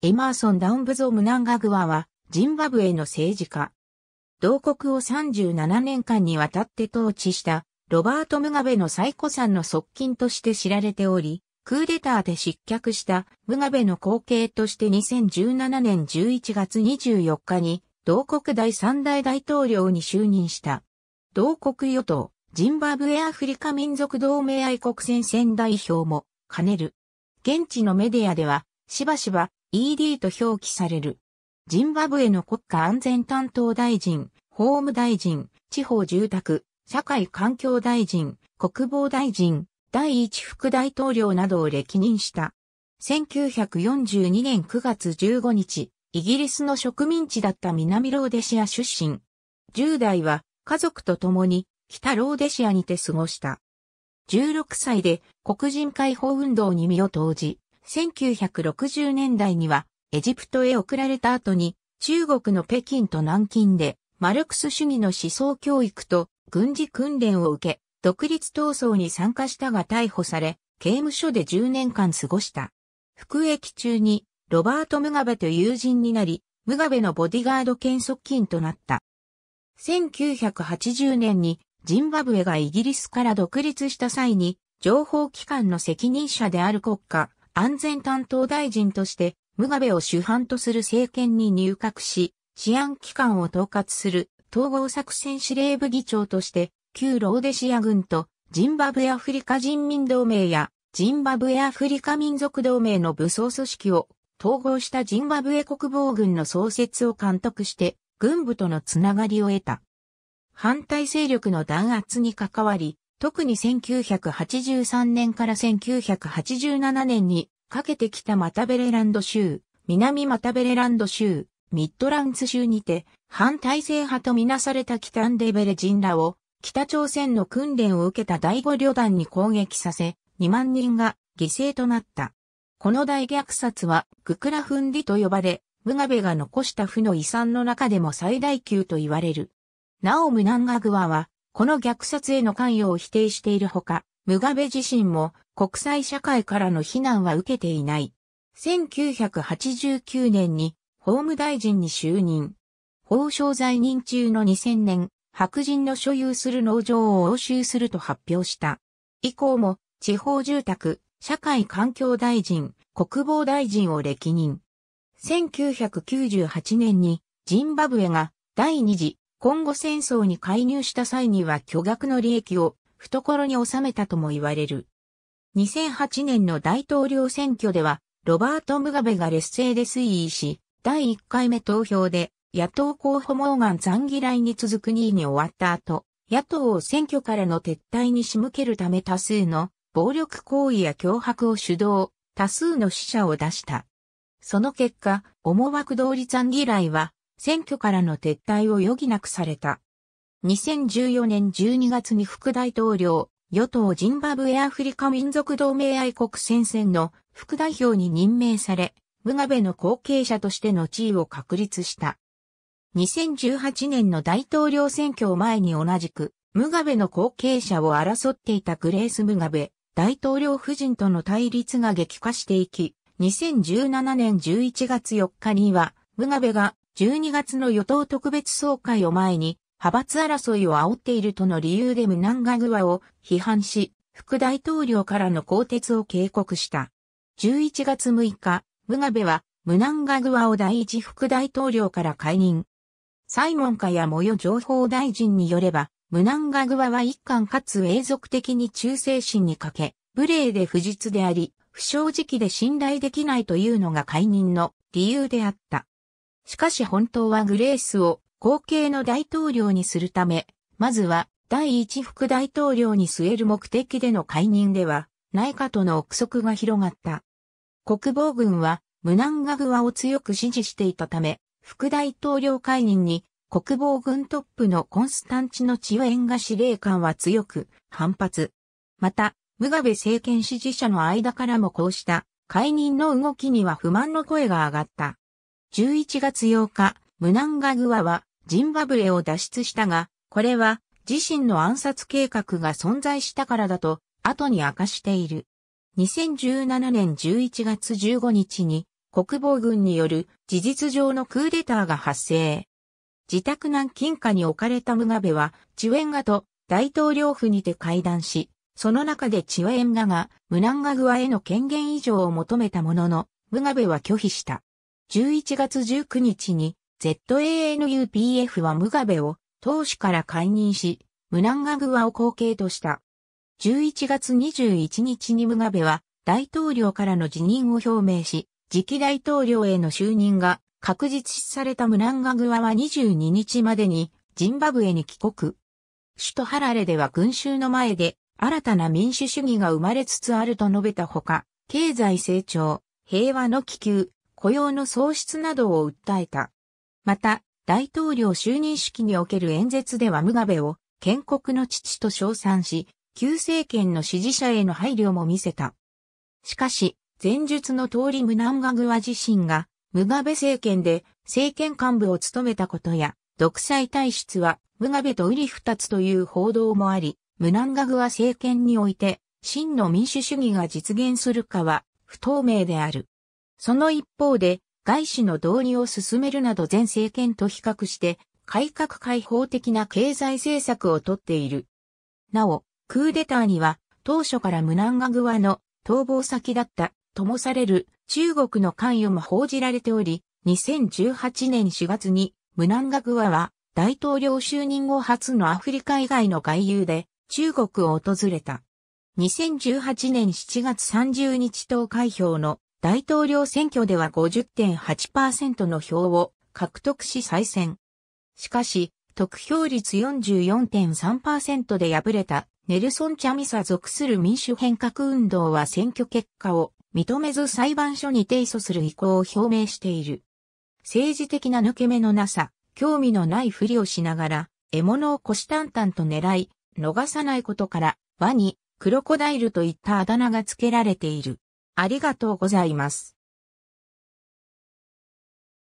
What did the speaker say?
エマーソン・ダウンブゾ・ムナンガグアは、ジンバブエの政治家。同国を37年間にわたって統治した、ロバート・ムガベの最古参の側近として知られており、クーデターで失脚したムガベの後継として2017年11月24日に、同国第三大大統領に就任した。同国与党、ジンバブエアフリカ民族同盟愛国戦線代表も、兼ねる。現地のメディアでは、しばしば ED と表記される。ジンバブエの国家安全担当大臣、法務大臣、地方住宅、社会環境大臣、国防大臣、第一副大統領などを歴任した。1942年9月15日、イギリスの植民地だった南ローデシア出身。10代は家族と共に北ローデシアにて過ごした。16歳で黒人解放運動に身を投じ、1960年代にはエジプトへ送られた後に中国の北京と南京でマルクス主義の思想教育と軍事訓練を受け、独立闘争に参加したが逮捕され、刑務所で10年間過ごした。服役中にロバート・ムガベと友人になり、ムガベのボディガード兼側近となった。1980年にジンバブエがイギリスから独立した際に、情報機関の責任者である国家安全担当大臣として、ムガベを主犯とする政権に入閣し、治安機関を統括する統合作戦司令部議長として、旧ローデシア軍とジンバブエアフリカ人民同盟やジンバブエアフリカ民族同盟の武装組織を統合したジンバブエ国防軍の創設を監督して、軍部とのつながりを得た。反対勢力の弾圧に関わり、特に1983年から1987年にかけてきたマタベレランド州、南マタベレランド州、ミッドランツ州にて反体制派とみなされた北アンデベレ人らを北朝鮮の訓練を受けた第五旅団に攻撃させ2万人が犠牲となった。この大虐殺はグクラフンディと呼ばれ、ムガベが残した負の遺産の中でも最大級と言われる。なおムナンガグアはこの虐殺への関与を否定しているほか、ムガベ自身も国際社会からの非難は受けていない。1989年に法務大臣に就任。法相在任中の2000年、白人の所有する農場を押収すると発表した。以降も地方住宅、社会環境大臣、国防大臣を歴任。1998年にジンバブエが第二次今後戦争に介入した際には巨額の利益を懐に収めたとも言われる。2008年の大統領選挙では、ロバート・ムガベが劣勢で推移し、第1回目投票で野党候補モーガン・ザンギライに続く2位に終わった後、野党を選挙からの撤退に仕向けるため多数の暴力行為や脅迫を主導、多数の死者を出した。その結果、思惑通りザンギライは選挙からの撤退を余儀なくされた。2014年12月に副大統領、与党ジンバブエアフリカ民族同盟愛国戦線の副代表に任命され、ムガベの後継者としての地位を確立した。2018年の大統領選挙を前に同じく、ムガベの後継者を争っていたグレース・ムガベ、大統領夫人との対立が激化していき、2017年11月4日には、ムガベが12月の与党特別総会を前に、派閥争いを煽っているとの理由でムナンガグワを批判し、副大統領からの更迭を警告した。11月6日、ムガベはムナンガグワを第一副大統領から解任。サイモンカやモヨ情報大臣によれば、ムナンガグワは一貫かつ永続的に忠誠心に欠け、無礼で不実であり、不正直で信頼できないというのが解任の理由であった。しかし本当はグレースを後継の大統領にするため、まずは第一副大統領に据える目的での解任ではないかとの憶測が広がった。国防軍はムナンガグワを強く支持していたため、副大統領解任に国防軍トップのコンスタンチノ・チウエンガ司令官は強く反発。また、ムガベ政権支持者の間からもこうした解任の動きには不満の声が上がった。11月8日、ムナンガグアはジンバブエを脱出したが、これは自身の暗殺計画が存在したからだと後に明かしている。2017年11月15日に国防軍による事実上のクーデターが発生。自宅南近下に置かれたムガベはチュエンガと大統領府にて会談し、その中でチュエンガがムナンガグアへの権限以上を求めたものの、ムガベは拒否した。11月19日に ZANUPF はムガベを党首から解任し、ムナンガグワを後継とした。11月21日にムガベは大統領からの辞任を表明し、次期大統領への就任が確実視されたムナンガグワは22日までにジンバブエに帰国。首都ハラレでは群衆の前で新たな民主主義が生まれつつあると述べたほか、経済成長、平和の気球、雇用の喪失などを訴えた。また、大統領就任式における演説ではムガベを建国の父と称賛し、旧政権の支持者への配慮も見せた。しかし、前述の通りムナンガグワ自身が、ムガベ政権で政権幹部を務めたことや、独裁体質はムガベとウリ二つという報道もあり、ムナンガグワ政権において、真の民主主義が実現するかは不透明である。その一方で、外資の導入を進めるなど前政権と比較して、改革開放的な経済政策をとっている。なお、クーデターには、当初からムナンガグアの逃亡先だったともされる中国の関与も報じられており、2018年4月にムナンガグアは大統領就任後初のアフリカ以外の外遊で中国を訪れた。2018年7月30日投開票の大統領選挙では50.8%の票を獲得し再選。しかし、得票率44.3%で敗れたネルソン・チャミサ属する民主変革運動は選挙結果を認めず裁判所に提訴する意向を表明している。政治的な抜け目のなさ、興味のないふりをしながら、獲物をたんた々と狙い、逃さないことから、ワニ、クロコダイルといったあだ名が付けられている。ありがとうございます。